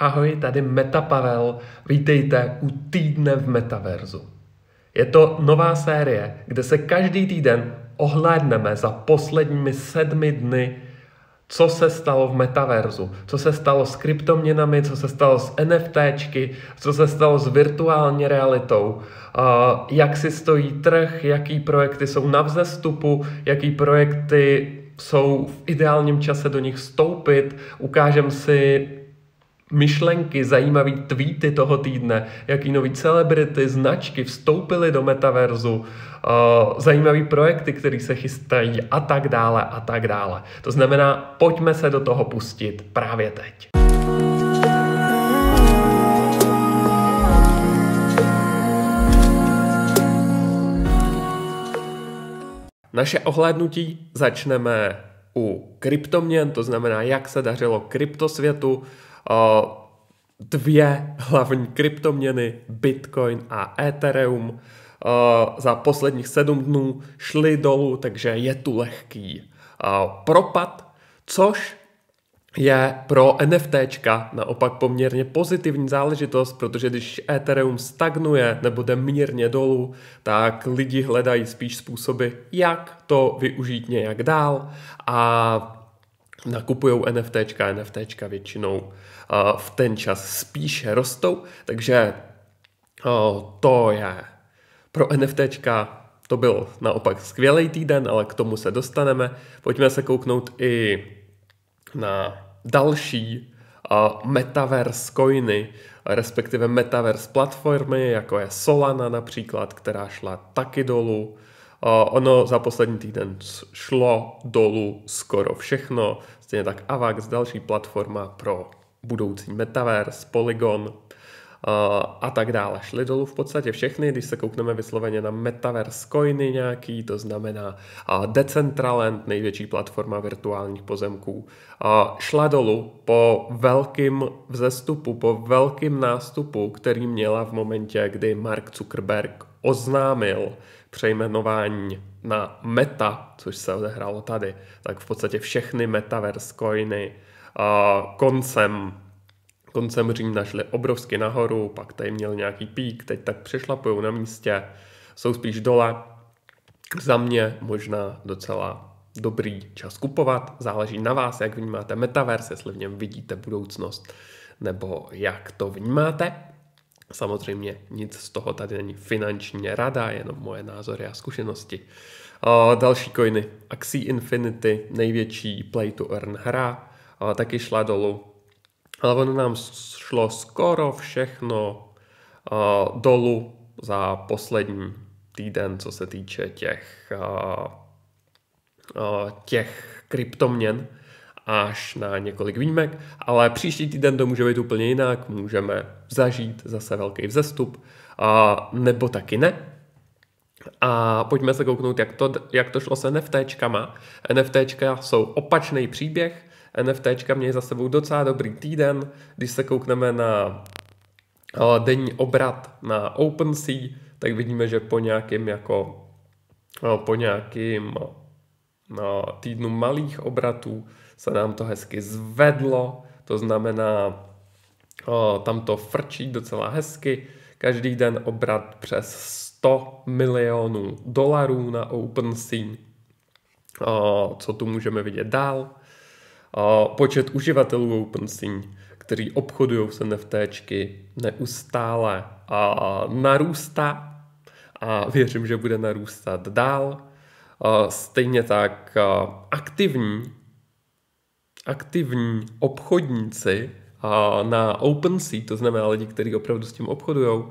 Ahoj, tady Meta Pavel. Vítejte u týdne v metaverzu. Je to nová série, kde se každý týden ohlédneme za posledními sedmi dny, co se stalo v metaverzu, co se stalo s kryptoměnami, co se stalo s NFTčky, co se stalo s virtuální realitou, jak si stojí trh, jaký projekty jsou na vzestupu, jaký projekty jsou v ideálním čase do nich vstoupit, ukážem si myšlenky, zajímavý tweety toho týdne, jaký nový celebrity, značky vstoupily do metaverzu, uh, zajímavý projekty, které se chystají a tak dále a tak dále. To znamená, pojďme se do toho pustit právě teď. Naše ohlédnutí začneme u kryptoměn, to znamená, jak se dařilo kryptosvětu, Eh, dvě hlavní kryptoměny, Bitcoin a Ethereum, eh, za posledních sedm dnů šly dolů, takže je tu lehký eh, propad, což je pro NFTčka naopak poměrně pozitivní záležitost, protože když Ethereum stagnuje nebo jde mírně dolů, tak lidi hledají spíš způsoby, jak to využít nějak dál a nakupují NFTčka, NFTčka většinou v ten čas spíše rostou, takže to je pro NFTčka to byl naopak skvělý týden, ale k tomu se dostaneme. Pojďme se kouknout i na další metaverse coiny, respektive metaverse platformy, jako je Solana například, která šla taky dolů. ono za poslední týden šlo dolů skoro všechno, stejně tak AVAX, další platforma pro budoucí metaverse, Polygon, eh, a tak dále. Šly dolů v podstatě všechny, když se koukneme vysloveně na metaverse coiny nějaký, to znamená eh, Decentraland, největší platforma virtuálních pozemků, eh, šla dolů po velkým vzestupu, po velkým nástupu, který měla v momentě, kdy Mark Zuckerberg oznámil přejmenování na Meta, což se odehrálo tady, tak v podstatě všechny metaverse coiny uh, koncem koncem řím našli obrovsky nahoru, pak tady měl nějaký pík, teď tak přešlapují na místě, jsou spíš dole. Za mě možná docela dobrý čas kupovat, záleží na vás, jak vnímáte metaverse, jestli v něm vidíte budoucnost, nebo jak to vnímáte. Samozřejmě nic z toho tady není finančně rada, jenom moje názory a zkušenosti. O, další coiny, Axie Infinity, největší play to earn hra, ale taky šla dolů. Ale ono nám šlo skoro všechno uh, dolů za poslední týden, co se týče těch, uh, uh, těch kryptoměn až na několik výjimek, ale příští týden to může být úplně jinak, můžeme zažít zase velký vzestup, uh, nebo taky ne. A pojďme se kouknout, jak to, jak to šlo s NFTčkama. NFTčka jsou opačný příběh, NFT měly za sebou docela dobrý týden. Když se koukneme na denní obrat na OpenSea, tak vidíme, že po nějakým jako po nějakým no, týdnu malých obratů se nám to hezky zvedlo, to znamená, o, tam to frčí docela hezky, každý den obrat přes 100 milionů dolarů na OpenSea, o, co tu můžeme vidět dál. A počet uživatelů OpenSea, kteří obchodují se NFTčky, neustále a narůstá a věřím, že bude narůstat dál. A stejně tak aktivní, aktivní obchodníci na OpenSea, to znamená lidi, kteří opravdu s tím obchodují,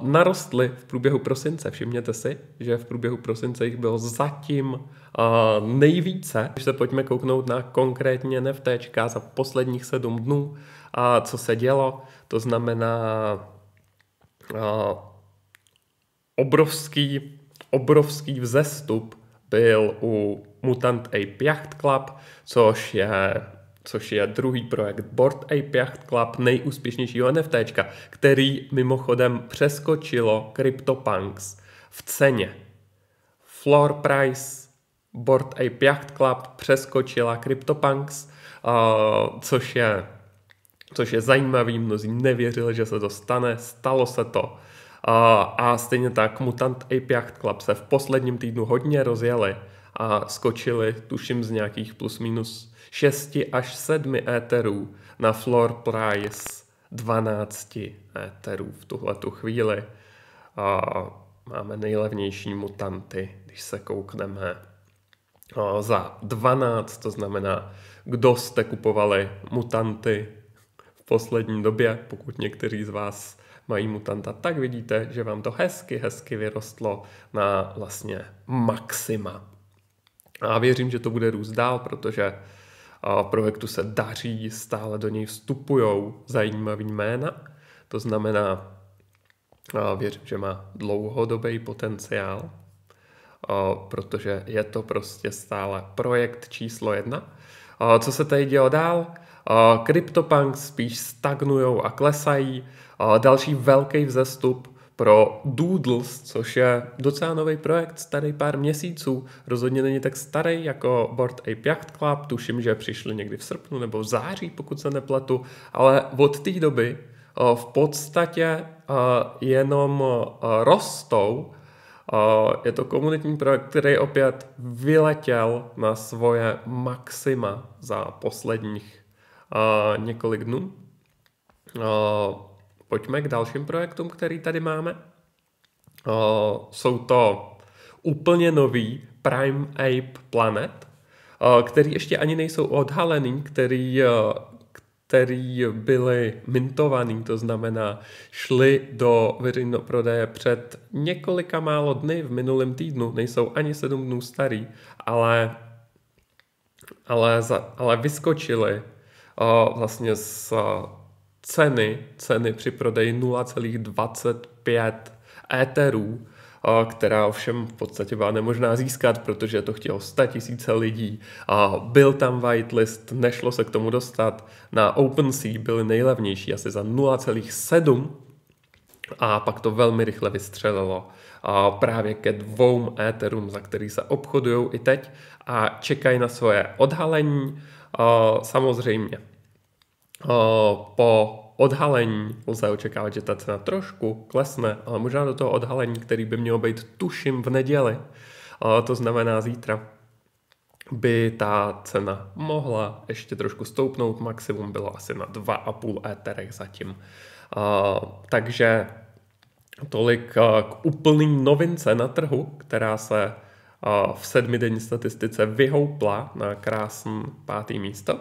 narostly v průběhu prosince. Všimněte si, že v průběhu prosince jich bylo zatím nejvíce. Když se pojďme kouknout na konkrétně NFTčka za posledních sedm dnů a co se dělo, to znamená obrovský, obrovský vzestup byl u Mutant Ape Yacht Club, což je což je druhý projekt Board Ape Yacht Club nejúspěšnějšího NFT, který mimochodem přeskočilo CryptoPunks v ceně. Floor price Board Ape Yacht Club přeskočila CryptoPunks, uh, což je což je zajímavý, mnozí nevěřili, že se to stane, stalo se to. A, a stejně tak Mutant Ape Yacht Club se v posledním týdnu hodně rozjeli a skočili, tuším, z nějakých plus minus 6 až 7 éterů na floor price 12 éterů v tuhle tu chvíli. A máme nejlevnější mutanty, když se koukneme a za 12, to znamená, kdo jste kupovali mutanty v poslední době, pokud někteří z vás mají mutanta, tak vidíte, že vám to hezky, hezky vyrostlo na vlastně maxima. A věřím, že to bude růst dál, protože projektu se daří, stále do něj vstupují zajímavý jména. To znamená, věřím, že má dlouhodobý potenciál, protože je to prostě stále projekt číslo jedna. Co se tady dělo dál? CryptoPunks spíš stagnují a klesají. Další velký vzestup pro Doodles, což je docela nový projekt, starý pár měsíců. Rozhodně není tak starý jako Board Ape Yacht Club, tuším, že přišli někdy v srpnu nebo v září, pokud se nepletu, ale od té doby eh, v podstatě eh, jenom eh, rostou. Je to komunitní projekt, který opět vyletěl na svoje maxima za posledních několik dnů. Pojďme k dalším projektům, který tady máme. O, jsou to úplně nový Prime Ape Planet, o, který ještě ani nejsou odhalený, který o, který byly mintovaný, to znamená šli do veřejného prodeje před několika málo dny v minulém týdnu, nejsou ani sedm dnů starý, ale, ale, za, ale vyskočili o, vlastně z ceny, ceny při prodeji 0,25 éterů, která ovšem v podstatě byla nemožná získat, protože to chtělo 100 tisíce lidí. A byl tam whitelist, nešlo se k tomu dostat. Na OpenSea byly nejlevnější asi za 0,7 a pak to velmi rychle vystřelilo a právě ke dvou éterům, za který se obchodují i teď a čekají na svoje odhalení. A samozřejmě po odhalení lze očekávat, že ta cena trošku klesne, ale možná do toho odhalení, který by mělo být tuším v neděli, to znamená zítra, by ta cena mohla ještě trošku stoupnout, maximum bylo asi na 2,5 éterech zatím. Takže tolik k úplný novince na trhu, která se v sedmidenní statistice vyhoupla na krásný pátý místo.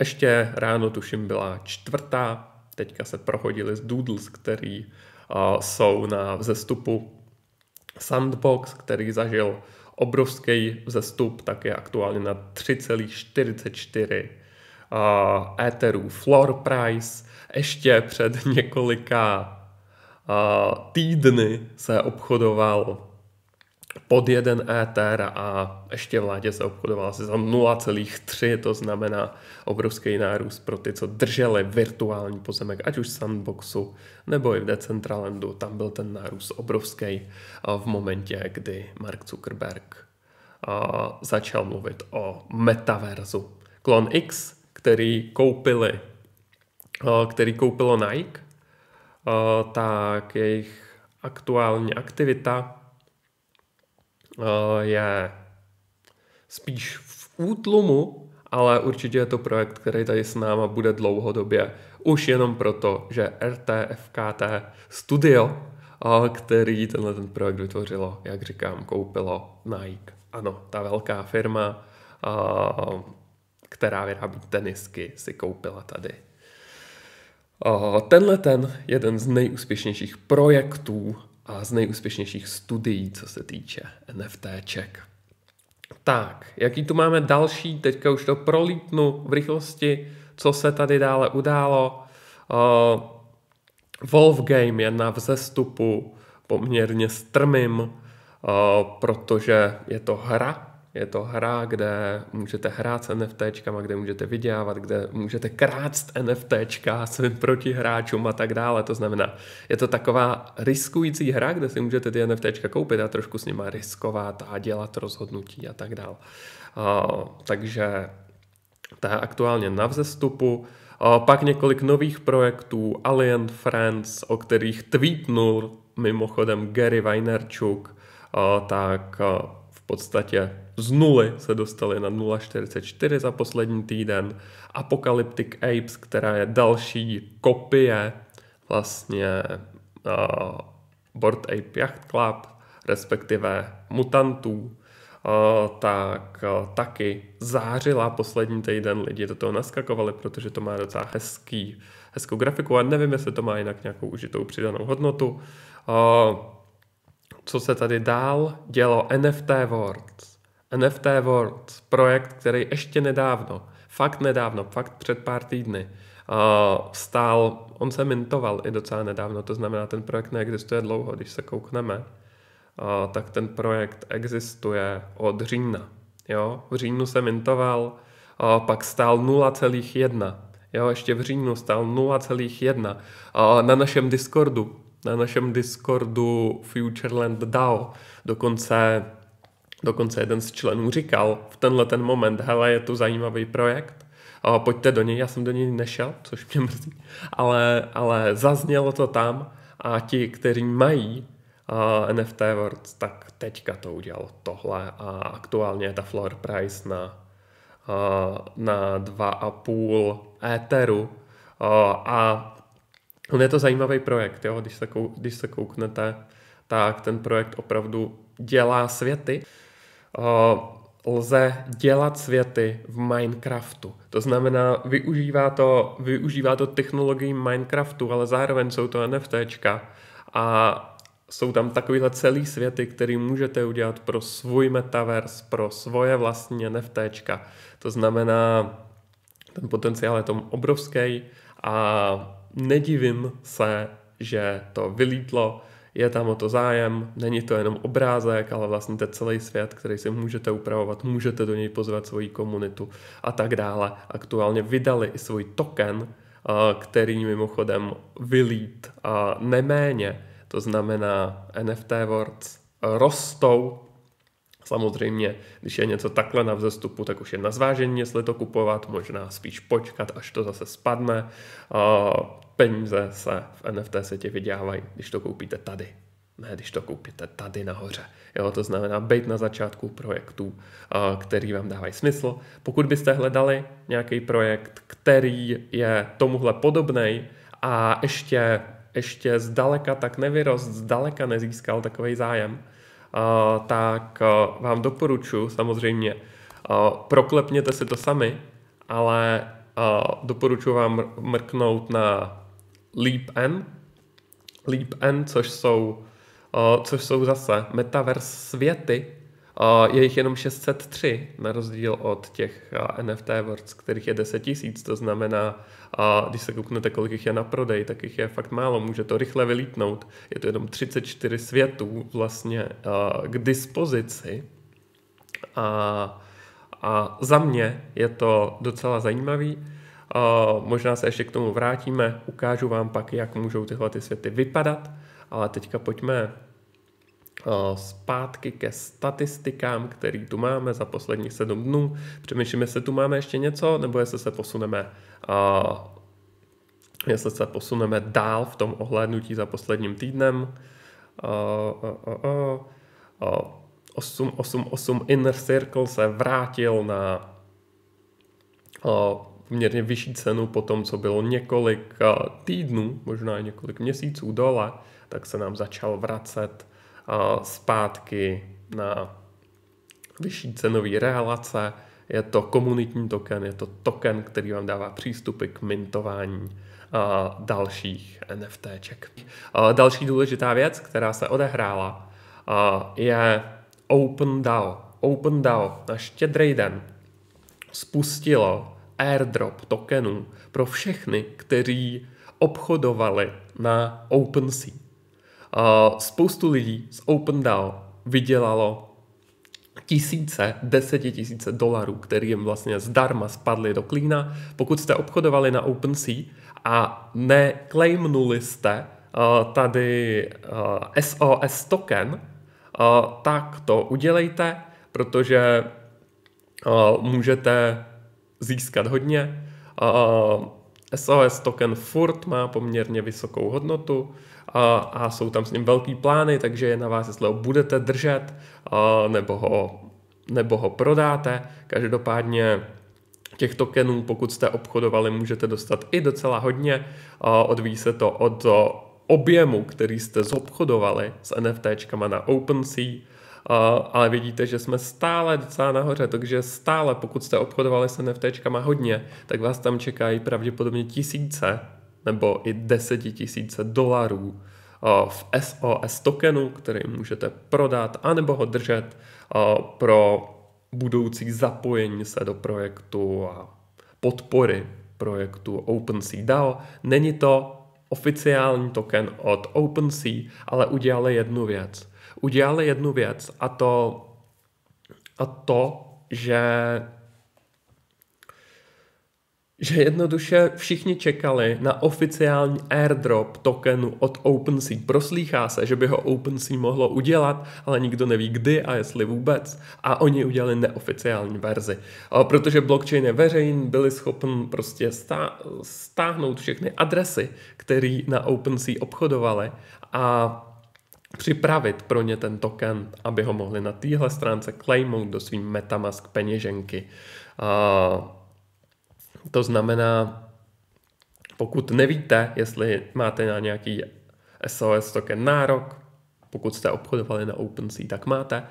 Ještě ráno, tuším, byla čtvrtá, teďka se prohodili z Doodles, který jsou na vzestupu Sandbox, který zažil obrovský vzestup, tak je aktuálně na 3,44 Etheru, Etherů floor price. Ještě před několika týdny se obchodoval pod jeden éter a ještě vládě se obchodovala asi za 0,3, to znamená obrovský nárůst pro ty, co drželi virtuální pozemek, ať už v Sandboxu nebo i v Decentralandu. Tam byl ten nárůst obrovský v momentě, kdy Mark Zuckerberg začal mluvit o metaverzu. Klon X, který koupili, který koupilo Nike, tak jejich aktuální aktivita Eh, je spíš v útlumu, ale určitě je to projekt, který tady s náma bude dlouhodobě. Už jenom proto, že RTFKT Studio, eh, který tenhle ten projekt vytvořilo, jak říkám, koupilo Nike. Ano, ta velká firma, eh, která vyrábí tenisky, si koupila tady Tenhle ten jeden z nejúspěšnějších projektů a z nejúspěšnějších studií, co se týče NFTček. Tak, jaký tu máme další, teďka už to prolítnu v rychlosti, co se tady dále událo. Uh, eh, Wolf Game je na vzestupu poměrně strmým, uh, protože je to hra, je to hra, kde můžete hrát s NFTčkama, kde můžete vydělávat, kde můžete krást NFTčka svým protihráčům a tak dále. To znamená, je to taková riskující hra, kde si můžete ty NFTčka koupit a trošku s nima riskovat a dělat rozhodnutí a tak dále. Uh, takže ta je aktuálně na vzestupu. Uh, pak několik nových projektů, Alien Friends, o kterých tweetnul mimochodem Gary Vaynerchuk, uh, tak podstatě z nuly se dostali na 0,44 za poslední týden. Apocalyptic Apes, která je další kopie vlastně uh, eh, Board Ape Yacht Club, respektive Mutantů, Uh, tak uh, taky zářila poslední týden, lidi do toho naskakovali, protože to má docela hezký, hezkou grafiku a nevím, jestli to má jinak nějakou užitou přidanou hodnotu. Uh, co se tady dál dělo NFT Worlds. NFT Worlds, projekt, který ještě nedávno, fakt nedávno, fakt před pár týdny, uh, stál, on se mintoval i docela nedávno, to znamená, ten projekt neexistuje dlouho, když se koukneme, uh, tak ten projekt existuje od října. Jo? V říjnu se mintoval, uh, pak stál 0,1. Jo, ještě v říjnu stál 0,1 na našem Discordu na našem Discordu Futureland DAO. Dokonce, dokonce jeden z členů říkal v tenhle ten moment, hele, je to zajímavý projekt, a pojďte do něj, já jsem do něj nešel, což mě mrzí, ale, ale zaznělo to tam a ti, kteří mají uh, NFT Words, tak teďka to udělalo tohle a aktuálně je ta floor price na, uh, na 2,5 Etheru uh, a On no, je to zajímavý projekt, jo? Když, se kou, když se kouknete, tak ten projekt opravdu dělá světy. O, eh, lze dělat světy v Minecraftu. To znamená, využívá to, využívá to technologii Minecraftu, ale zároveň jsou to NFTčka a jsou tam takovýhle celý světy, který můžete udělat pro svůj metavers, pro svoje vlastní NFTčka. To znamená, ten potenciál je tom obrovský a nedivím se, že to vylítlo, je tam o to zájem, není to jenom obrázek, ale vlastně ten celý svět, který si můžete upravovat, můžete do něj pozvat svoji komunitu a tak dále. Aktuálně vydali i svůj token, eh, který mimochodem vylít eh, neméně, to znamená NFT Words rostou Samozřejmě, když je něco takhle na vzestupu, tak už je na zvážení, jestli to kupovat, možná spíš počkat, až to zase spadne. Peníze se v NFT světě vydělávají, když to koupíte tady. Ne, když to koupíte tady nahoře. Jo, to znamená být na začátku projektů, který vám dávají smysl. Pokud byste hledali nějaký projekt, který je tomuhle podobný a ještě, ještě zdaleka tak nevyrost, zdaleka nezískal takový zájem, Eh, tak eh, vám doporučuji samozřejmě, eh, proklepněte si to sami, ale doporučuji vám mrknout na LeapN, LeapN, což jsou, což jsou zase metaverse světy, je jich jenom 603, na rozdíl od těch NFT Awards, kterých je 10 tisíc, to znamená, když se kouknete, kolik jich je na prodej, tak jich je fakt málo, může to rychle vylítnout. Je to jenom 34 světů vlastně k dispozici a, a za mě je to docela zajímavý. možná se ještě k tomu vrátíme, ukážu vám pak, jak můžou tyhle ty světy vypadat, ale teďka pojďme Eh, zpátky ke statistikám, který tu máme za posledních sedm dnů. Přemýšlíme, jestli tu máme ještě něco, nebo jestli se posuneme eh, jestli se posuneme dál v tom ohlédnutí za posledním týdnem. 888 eh, Inner Circle se vrátil na poměrně vyšší cenu po tom, co bylo několik týdnů, možná i několik měsíců dole, tak se nám začal vracet zpátky na vyšší cenový relace. Je to komunitní token, je to token, který vám dává přístupy k mintování a dalších NFTček. A další důležitá věc, která se odehrála, a je OpenDAO. OpenDAO na štědrý den spustilo airdrop tokenů pro všechny, kteří obchodovali na OpenSea. Uh, spoustu lidí z OpenDAO vydělalo tisíce, desetitisíce dolarů, které jim vlastně zdarma spadly do klína, pokud jste obchodovali na OpenSea a neklejmnuli jste uh, tady uh, eh, SOS token, uh, tak to udělejte, protože uh, můžete získat hodně. Uh, SOS token furt má poměrně vysokou hodnotu, a, a jsou tam s ním velký plány, takže je na vás, jestli ho budete držet a, nebo, ho, nebo ho prodáte. Každopádně těch tokenů, pokud jste obchodovali, můžete dostat i docela hodně. A, odvíjí se to od objemu, který jste zobchodovali s NFTčkama na OpenSea, Uh, ale vidíte, že jsme stále docela nahoře, takže stále, pokud jste obchodovali s NFTčkama hodně, tak vás tam čekají pravděpodobně tisíce nebo i 000 dolarů uh, v SOS tokenu, který můžete prodat anebo ho držet uh, pro budoucí zapojení se do projektu a podpory projektu OpenSea DAO. Není to oficiální token od OpenSea, ale udělali jednu věc. Udělali jednu věc a to, a to že že jednoduše všichni čekali na oficiální airdrop tokenu od OpenSea. Proslýchá se, že by ho OpenSea mohlo udělat, ale nikdo neví kdy a jestli vůbec. A oni udělali neoficiální verzi. Protože blockchain je veřejný, byli schopni prostě stáhnout všechny adresy, které na OpenSea obchodovali a připravit pro ně ten token, aby ho mohli na téhle stránce claimout do svým Metamask peněženky. Uh, to znamená, pokud nevíte, jestli máte na nějaký SOS token nárok, pokud jste obchodovali na OpenSea, tak máte,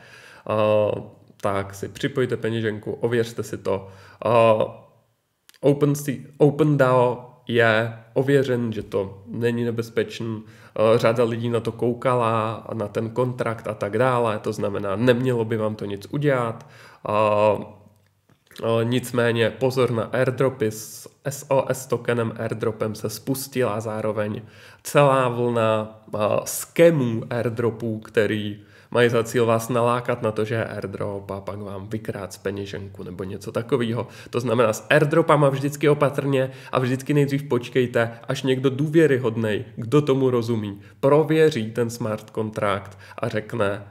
uh, tak si připojte peněženku, ověřte si to. Uh, OpenSea, OpenDAO je ověřen, že to není nebezpečný. Eh, řada lidí na to koukala, na ten kontrakt a tak dále, to znamená, nemělo by vám to nic udělat. Eh, nicméně pozor na airdropy s SOS tokenem airdropem se spustila zároveň celá vlna eh, skemů airdropů, který mají za cíl vás nalákat na to, že je airdrop a pak vám vykrát z peněženku nebo něco takového. To znamená, s airdropama vždycky opatrně a vždycky nejdřív počkejte, až někdo důvěryhodnej, kdo tomu rozumí, prověří ten smart kontrakt a řekne,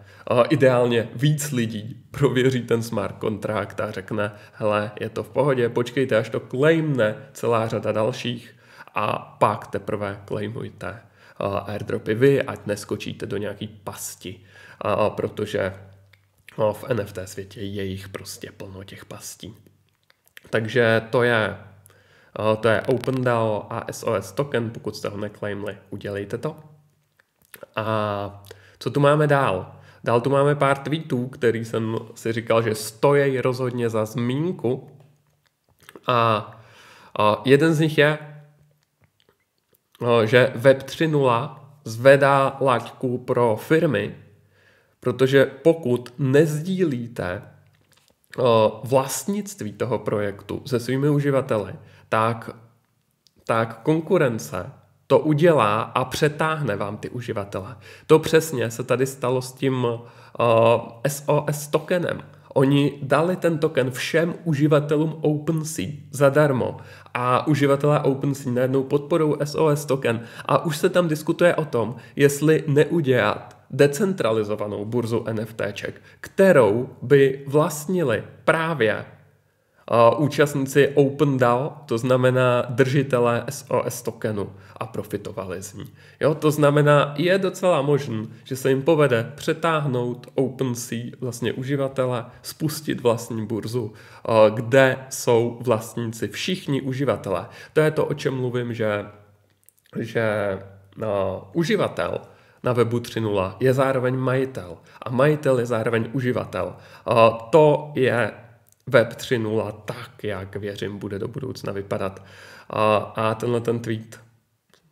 ideálně víc lidí prověří ten smart kontrakt a řekne, hele, je to v pohodě, počkejte, až to claimne celá řada dalších a pak teprve claimujte eh, airdropy vy, ať neskočíte do nějaký pasti, eh, protože eh, v NFT světě je jich prostě plno těch pastí. Takže to je to je OpenDAO a SOS token, pokud jste ho neclaimli, udělejte to. A co tu máme dál? Dál tu máme pár tweetů, který jsem si říkal, že stojí rozhodně za zmínku. A, a jeden z nich je, že Web 3.0 zvedá laťku pro firmy, protože pokud nezdílíte vlastnictví toho projektu se svými uživateli, tak, tak konkurence to udělá a přetáhne vám ty uživatele. To přesně se tady stalo s tím uh, eh, SOS tokenem. Oni dali ten token všem uživatelům OpenSea zadarmo a uživatelé OpenSea najednou podporou SOS token a už se tam diskutuje o tom, jestli neudělat decentralizovanou burzu NFTček, kterou by vlastnili právě Eh, účastníci OpenDAO, to znamená držitele SOS tokenu a profitovali z ní. Jo, to znamená, je docela možný, že se jim povede přetáhnout OpenSea vlastně uživatele, spustit vlastní burzu, eh, kde jsou vlastníci všichni uživatelé. To je to, o čem mluvím, že, že no, uživatel na webu 3.0 je zároveň majitel a majitel je zároveň uživatel. To je Web 3.0 tak, jak věřím, bude do budoucna vypadat. A, a tenhle ten tweet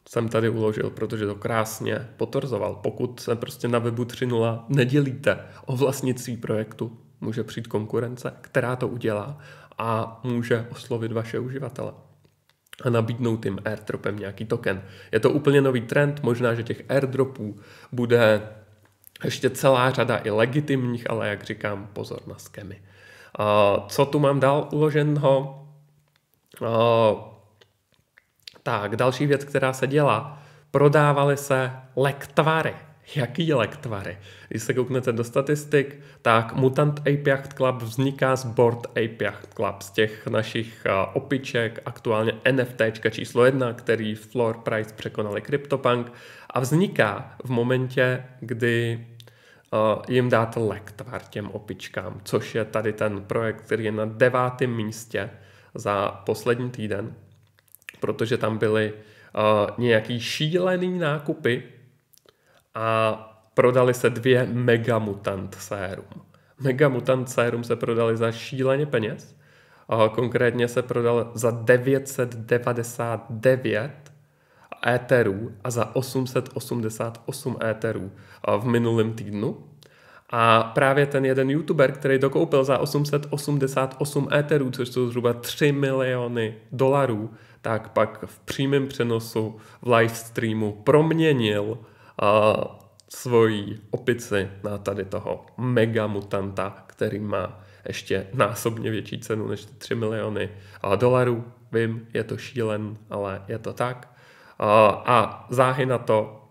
jsem tady uložil, protože to krásně potvrzoval. Pokud se prostě na webu 3.0 nedělíte o vlastnictví projektu, může přijít konkurence, která to udělá a může oslovit vaše uživatele a nabídnout jim airdropem nějaký token. Je to úplně nový trend, možná, že těch airdropů bude ještě celá řada i legitimních, ale jak říkám, pozor na skemy. Eh, co tu mám dál uloženého? Eh, tak, další věc, která se dělá. Prodávaly se lektvary. Jaký lektvary? Když se kouknete do statistik, tak Mutant Ape Yacht Club vzniká z Board Ape Yacht Club, z těch našich eh, opiček, aktuálně NFT číslo jedna, který floor price překonali CryptoPunk a vzniká v momentě, kdy jim dát lektvar těm opičkám, což je tady ten projekt, který je na devátém místě za poslední týden, protože tam byly uh, nějaký šílený nákupy a prodali se dvě Megamutant sérum. Megamutant sérum se prodali za šíleně peněz, uh, konkrétně se prodal za 999 éterů a za 888 éterů eh, v minulém týdnu. A právě ten jeden youtuber, který dokoupil za 888 éterů, což jsou zhruba 3 miliony dolarů, tak pak v přímém přenosu v live streamu proměnil uh, svoji opici na tady toho mega mutanta, který má ještě násobně větší cenu než 3 miliony eh, dolarů. Vím, je to šílen, ale je to tak. Eh, a záhy na to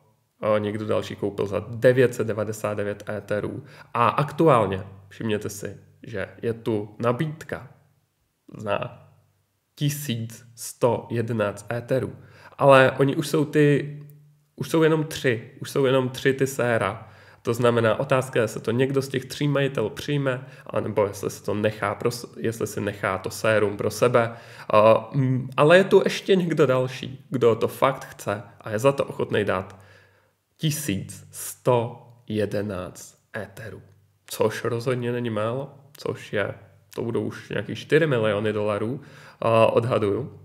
eh, někdo další koupil za 999 éterů. A aktuálně, všimněte si, že je tu nabídka za 1111 éterů. Ale oni už jsou ty, už jsou jenom tři, už jsou jenom tři ty séra to znamená, otázka jestli to někdo z těch tří majitelů přijme, anebo jestli se to nechá, pro, jestli si nechá to sérum pro sebe. Mm, ale je tu ještě někdo další, kdo to fakt chce a je za to ochotný dát 1111 éterů. Což rozhodně není málo, což je, to budou už nějaký 4 miliony dolarů, odhaduju.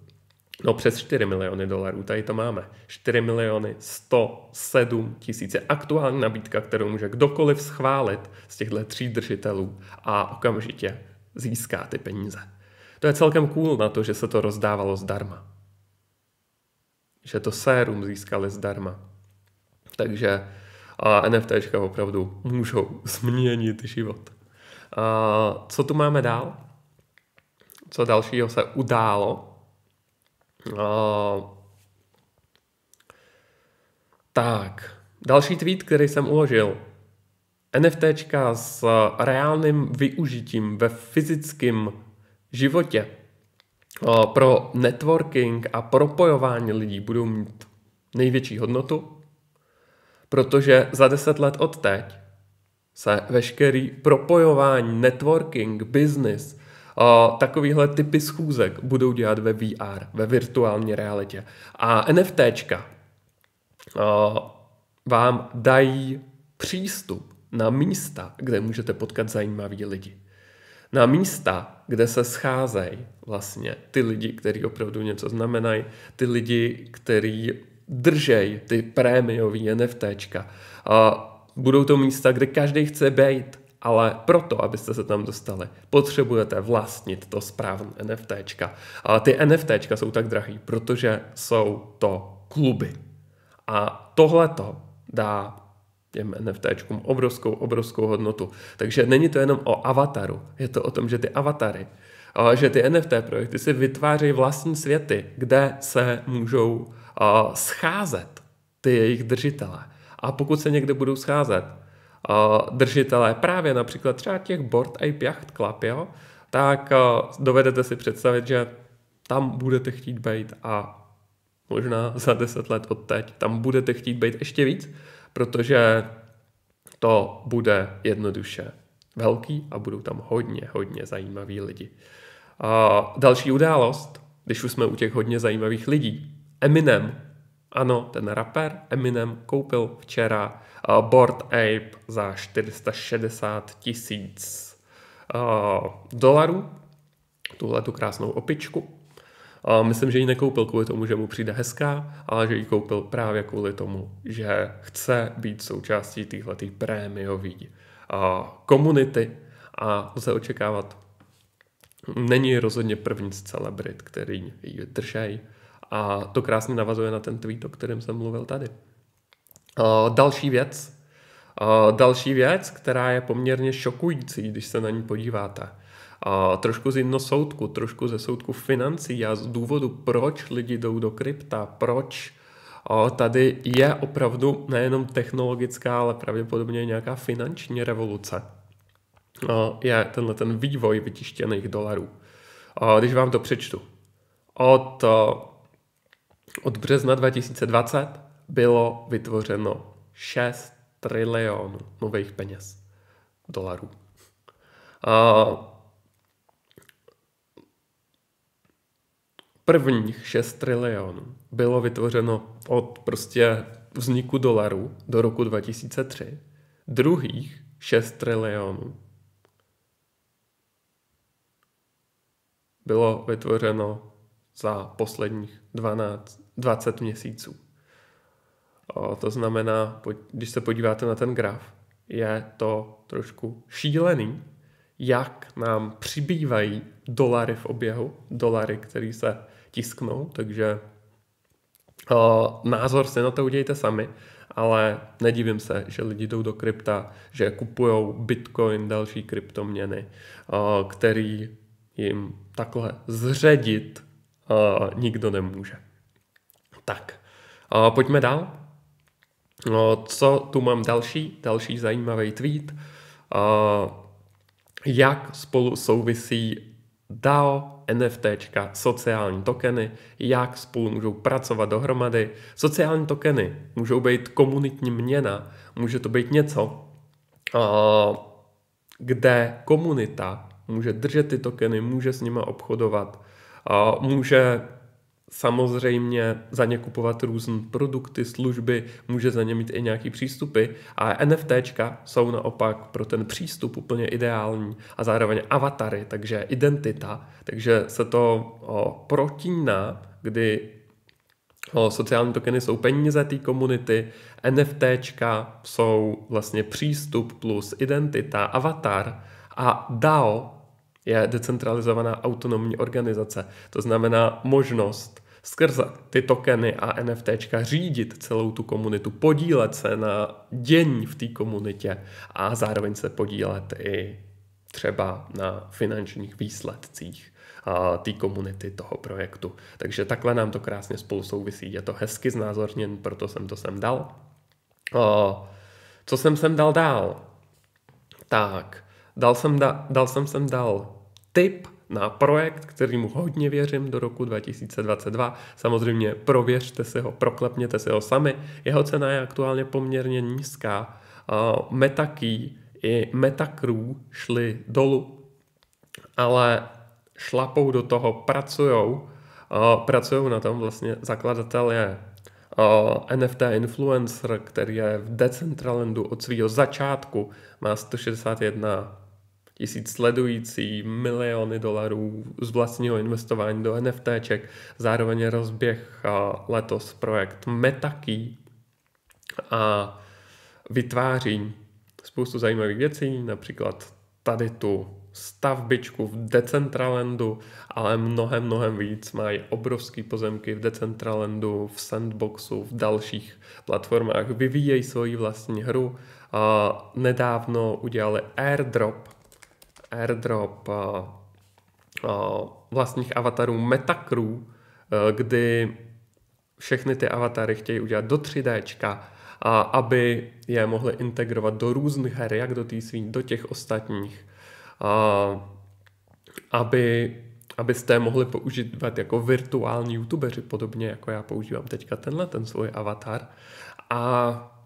No přes 4 miliony dolarů, tady to máme. 4 miliony 107 tisíce. Aktuální nabídka, kterou může kdokoliv schválit z těchto tří držitelů a okamžitě získá ty peníze. To je celkem cool na to, že se to rozdávalo zdarma. Že to sérum získali zdarma. Takže a NFTčka opravdu můžou změnit život. A co tu máme dál? Co dalšího se událo Uh, tak, další tweet, který jsem uložil. NFT s reálným využitím ve fyzickém životě pro networking a propojování lidí budou mít největší hodnotu, protože za deset let od teď se veškerý propojování, networking, business Uh, takovýhle typy schůzek budou dělat ve VR, ve virtuální realitě. A NFTčka uh, vám dají přístup na místa, kde můžete potkat zajímavý lidi. Na místa, kde se scházejí vlastně ty lidi, kteří opravdu něco znamenají, ty lidi, kteří držej ty prémiový NFTčka. Uh, budou to místa, kde každý chce být ale proto, abyste se tam dostali, potřebujete vlastnit to správné NFT. Ale ty NFT jsou tak drahý, protože jsou to kluby. A tohle to dá těm NFT obrovskou, obrovskou hodnotu. Takže není to jenom o avataru, je to o tom, že ty avatary, že ty NFT projekty si vytvářejí vlastní světy, kde se můžou scházet ty jejich držitele. A pokud se někde budou scházet, Eh, držitelé právě například třeba těch Board Ape Yacht Club, jo, tak eh, dovedete si představit, že tam budete chtít být a možná za deset let od teď tam budete chtít být ještě víc, protože to bude jednoduše velký a budou tam hodně, hodně zajímaví lidi. A eh, další událost, když už jsme u těch hodně zajímavých lidí, Eminem ano, ten rapper Eminem koupil včera uh, eh, Board Ape za 460 tisíc uh, dolarů, tuhle tu krásnou opičku. Uh, myslím, že ji nekoupil kvůli tomu, že mu přijde hezká, ale že ji koupil právě kvůli tomu, že chce být součástí téhle prémiové komunity a lze očekávat, není rozhodně první z celebrit, který ji držej a to krásně navazuje na ten tweet, o kterém jsem mluvil tady. Uh, další věc, uh, další věc, která je poměrně šokující, když se na ní podíváte. Uh, trošku z jedno soudku, trošku ze soudku financí a z důvodu, proč lidi jdou do krypta, proč tady je opravdu nejenom technologická, ale pravděpodobně nějaká finanční revoluce. Je tenhle ten vývoj vytištěných dolarů. Když vám to přečtu. Od od března 2020 bylo vytvořeno 6 trilionů nových peněz dolarů. A prvních 6 trilionů bylo vytvořeno od prostě vzniku dolaru do roku 2003, druhých 6 trilionů bylo vytvořeno za posledních 12 20 měsíců. O, to znamená, když se podíváte na ten graf, je to trošku šílený, jak nám přibývají dolary v oběhu, dolary, které se tisknou, takže o, názor si na to udějte sami, ale nedivím se, že lidi jdou do krypta, že kupují bitcoin, další kryptoměny, o, který jim takhle zředit o, nikdo nemůže. Tak, uh, pojďme dál. No, co tu mám další, další zajímavý tweet. Uh, jak spolu souvisí DAO, NFTčka, sociální tokeny, jak spolu můžou pracovat dohromady. Sociální tokeny můžou být komunitní měna, může to být něco, uh, kde komunita může držet ty tokeny, může s nimi obchodovat, uh, může samozřejmě za ně kupovat různé produkty, služby, může za ně mít i nějaký přístupy, ale NFT jsou naopak pro ten přístup úplně ideální a zároveň avatary, takže identita, takže se to o, protíná, kdy o, sociální tokeny jsou peníze té komunity, NFT jsou vlastně přístup plus identita, avatar a DAO je decentralizovaná autonomní organizace. To znamená možnost skrze ty tokeny a NFTčka řídit celou tu komunitu, podílet se na dění v té komunitě a zároveň se podílet i třeba na finančních výsledcích té komunity toho projektu. Takže takhle nám to krásně spolu souvisí. Je to hezky znázorněn, proto jsem to sem dal. O, co jsem sem dal dál? Tak, dal jsem, da, dal jsem sem dal tip na projekt, kterýmu hodně věřím do roku 2022. Samozřejmě prověřte si ho, proklepněte si ho sami. Jeho cena je aktuálně poměrně nízká. Metaky i metakrů šly dolů, ale šlapou do toho, pracujou, pracují na tom vlastně zakladatel je NFT influencer, který je v Decentralandu od svého začátku, má 161 tisíc sledující, miliony dolarů z vlastního investování do NFTček, zároveň rozběh letos projekt Metakey a vytváří spoustu zajímavých věcí, například tady tu stavbičku v Decentralandu, ale mnohem, mnohem víc. Mají obrovský pozemky v Decentralandu, v Sandboxu, v dalších platformách. Vyvíjejí svoji vlastní hru. Nedávno udělali airdrop airdrop eh, eh, vlastních avatarů metacrew, eh, kdy všechny ty avatary chtějí udělat do 3D, aby je mohli integrovat do různých her, jak do, tý svý, do těch ostatních, aby, abyste je mohli používat jako virtuální youtubeři, podobně jako já používám teďka tenhle ten svůj avatar. A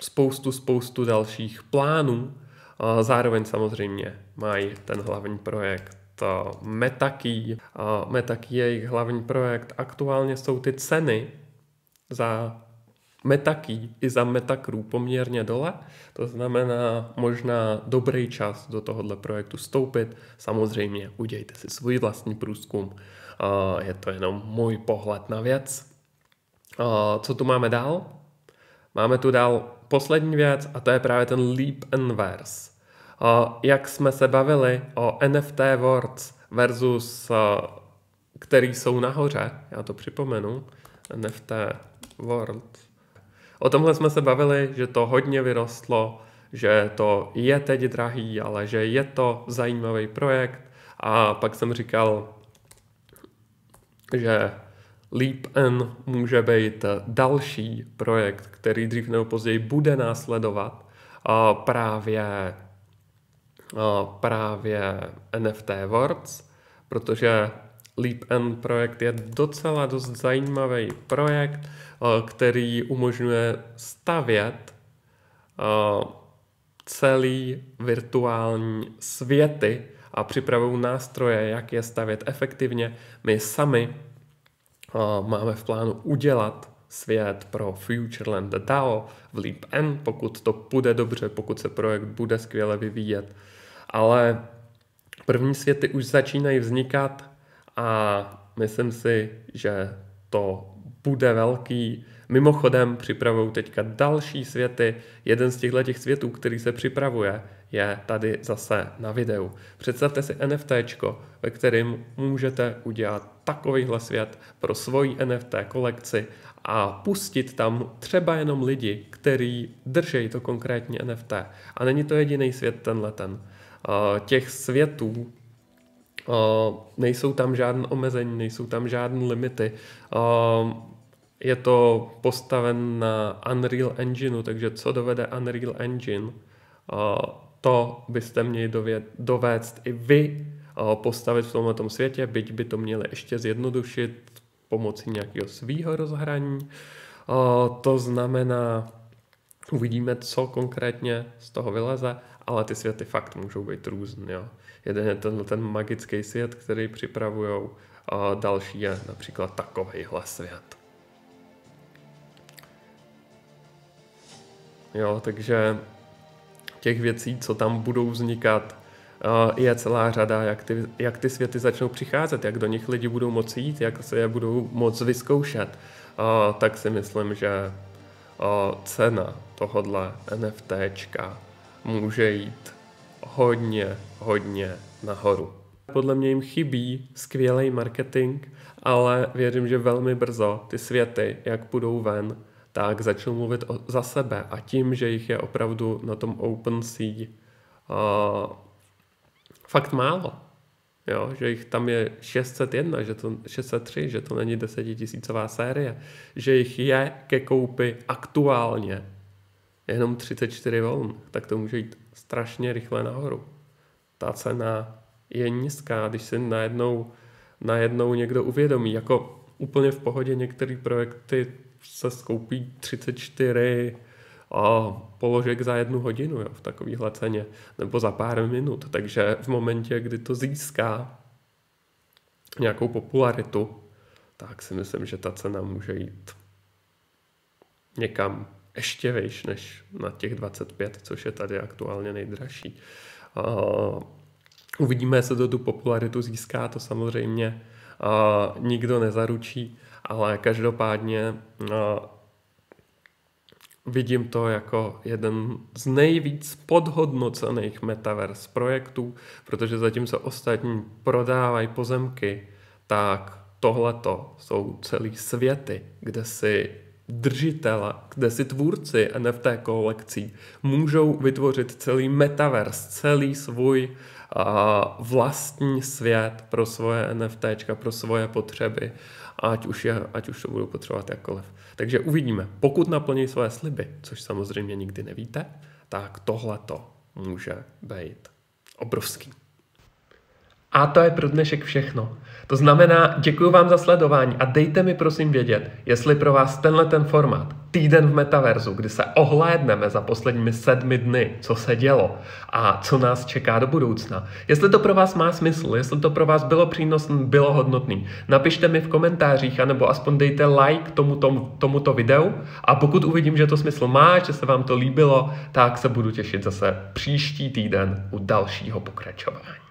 spoustu, spoustu dalších plánů, Zároveň samozřejmě mají ten hlavní projekt Metakey. Metakey je jejich hlavní projekt. Aktuálně jsou ty ceny za metaký i za metakrů poměrně dole. To znamená možná dobrý čas do tohohle projektu stoupit. Samozřejmě udějte si svůj vlastní průzkum. Je to jenom můj pohled na věc. Co tu máme dál? Máme tu dál poslední věc, a to je právě ten leap inverse. Jak jsme se bavili o NFT words versus který jsou nahoře, já to připomenu, NFT world. O tomhle jsme se bavili, že to hodně vyrostlo, že to je teď drahý, ale že je to zajímavý projekt. A pak jsem říkal, že Leap N může být další projekt, který dřív nebo později bude následovat právě, právě NFT Words, protože Leap N projekt je docela dost zajímavý projekt, který umožňuje stavět celý virtuální světy a připravují nástroje, jak je stavět efektivně. My sami máme v plánu udělat svět pro Futureland DAO v Leap N, pokud to půjde dobře, pokud se projekt bude skvěle vyvíjet. Ale první světy už začínají vznikat a myslím si, že to bude velký Mimochodem připravují teďka další světy. Jeden z těchto těch světů, který se připravuje, je tady zase na videu. Představte si NFT, ve kterém můžete udělat takovýhle svět pro svoji NFT kolekci a pustit tam třeba jenom lidi, který držejí to konkrétní NFT. A není to jediný svět tenhle ten. Eh, těch světů eh, nejsou tam žádné omezení, nejsou tam žádné limity. Eh, je to postaven na Unreal Engineu, takže co dovede Unreal Engine, eh, to byste měli dovést i vy, eh, postavit v tomto světě, byť by to měli ještě zjednodušit pomocí nějakého svýho rozhraní. Eh, to znamená, uvidíme, co konkrétně z toho vyleze, ale ty světy fakt můžou být různý. Jo. Jeden je ten, ten magický svět, který připravujou, další je například takovýhle svět. Jo, takže těch věcí, co tam budou vznikat, eh, je celá řada, jak ty, jak ty světy začnou přicházet, jak do nich lidi budou moci jít, jak se je budou moc vyzkoušet, eh, tak si myslím, že eh, cena tohodle NFT může jít hodně, hodně nahoru. Podle mě jim chybí skvělý marketing, ale věřím, že velmi brzo ty světy, jak budou ven, tak začnu mluvit o, za sebe a tím, že jich je opravdu na tom OpenSea uh, fakt málo, jo, že jich tam je 601, že to 603, že to není desetitisícová série, že jich je ke koupi aktuálně jenom 34 voln, tak to může jít strašně rychle nahoru. Ta cena je nízká, když si najednou, najednou někdo uvědomí, jako úplně v pohodě některé projekty se skoupí 34 a položek za jednu hodinu jo, v takovéhle ceně, nebo za pár minut. Takže v momentě, kdy to získá nějakou popularitu, tak si myslím, že ta cena může jít někam ještě vejš než na těch 25, což je tady aktuálně nejdražší. A uvidíme, jestli to tu popularitu získá, to samozřejmě a nikdo nezaručí. Ale každopádně eh, vidím to jako jeden z nejvíc podhodnocených metaverse projektů, protože zatímco ostatní prodávají pozemky, tak tohleto jsou celý světy, kde si držitele, kde si tvůrci NFT kolekcí můžou vytvořit celý metavers, celý svůj uh, vlastní svět pro svoje NFTčka, pro svoje potřeby ať už, je, ať už to budou potřebovat jakkoliv. Takže uvidíme. Pokud naplní své sliby, což samozřejmě nikdy nevíte, tak tohle to může být obrovský. A to je pro dnešek všechno. To znamená, děkuji vám za sledování a dejte mi prosím vědět, jestli pro vás tenhle ten formát, týden v metaverzu, kdy se ohlédneme za posledními sedmi dny, co se dělo a co nás čeká do budoucna, jestli to pro vás má smysl, jestli to pro vás bylo přínosné, bylo hodnotné, napište mi v komentářích anebo aspoň dejte like tomu tomu tomuto videu a pokud uvidím, že to smysl má, že se vám to líbilo, tak se budu těšit zase příští týden u dalšího pokračování.